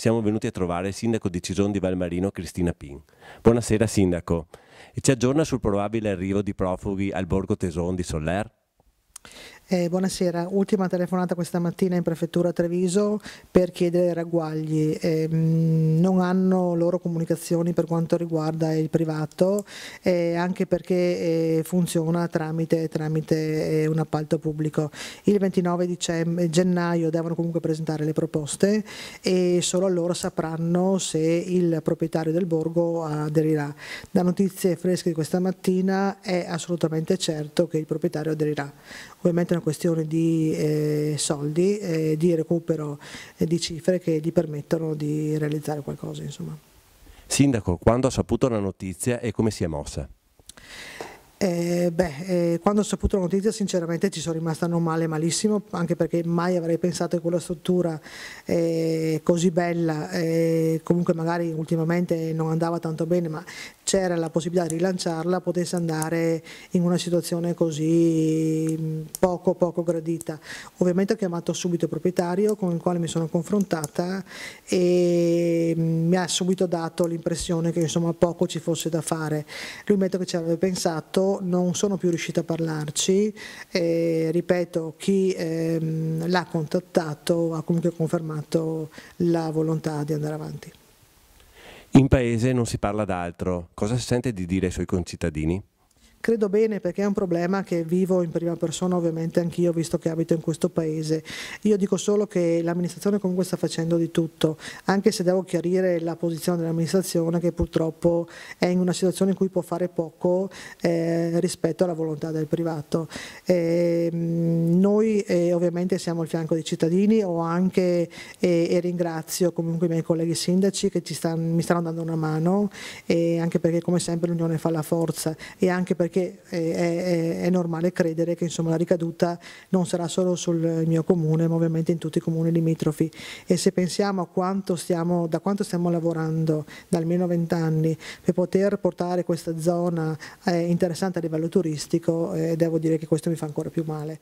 siamo venuti a trovare il sindaco di Cison di Valmarino, Cristina Pin. Buonasera sindaco, ci aggiorna sul probabile arrivo di profughi al borgo Teson di Soller? Eh, buonasera, ultima telefonata questa mattina in prefettura Treviso per chiedere ragguagli. Eh, non hanno loro comunicazioni per quanto riguarda il privato, eh, anche perché eh, funziona tramite, tramite eh, un appalto pubblico. Il 29 dicembre, gennaio devono comunque presentare le proposte e solo allora sapranno se il proprietario del borgo aderirà. Da notizie fresche di questa mattina è assolutamente certo che il proprietario aderirà. Ovviamente una questione di eh, soldi, eh, di recupero eh, di cifre che gli permettono di realizzare qualcosa. Insomma. Sindaco, quando ha saputo la notizia e come si è mossa? Eh, beh, eh, quando ho saputo la notizia sinceramente ci sono rimasta non male, malissimo, anche perché mai avrei pensato che quella struttura eh, così bella, eh, comunque magari ultimamente non andava tanto bene, ma c'era la possibilità di rilanciarla potesse andare in una situazione così mm, poco poco gradita. Ovviamente ho chiamato subito il proprietario con il quale mi sono confrontata e mm, mi ha subito dato l'impressione che insomma poco ci fosse da fare. Lui mi ha detto che ci aveva pensato, non sono più riuscita a parlarci, e, ripeto chi ehm, l'ha contattato ha comunque confermato la volontà di andare avanti. In paese non si parla d'altro. Cosa si sente di dire ai suoi concittadini? Credo bene perché è un problema che vivo in prima persona ovviamente anch'io visto che abito in questo paese. Io dico solo che l'amministrazione comunque sta facendo di tutto, anche se devo chiarire la posizione dell'amministrazione che purtroppo è in una situazione in cui può fare poco eh, rispetto alla volontà del privato. E, ehm, ovviamente siamo al fianco dei cittadini o anche e, e ringrazio comunque i miei colleghi sindaci che stanno, mi stanno dando una mano anche perché come sempre l'unione fa la forza e anche perché eh, è, è, è normale credere che insomma, la ricaduta non sarà solo sul mio comune ma ovviamente in tutti i comuni limitrofi e se pensiamo a quanto stiamo, da quanto stiamo lavorando da almeno vent'anni per poter portare questa zona eh, interessante a livello turistico eh, devo dire che questo mi fa ancora più male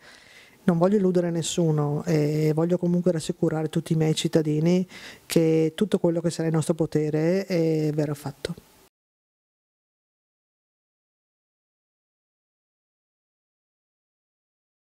non voglio illudere nessuno e voglio comunque rassicurare tutti i miei cittadini che tutto quello che sarà in nostro potere verrà fatto.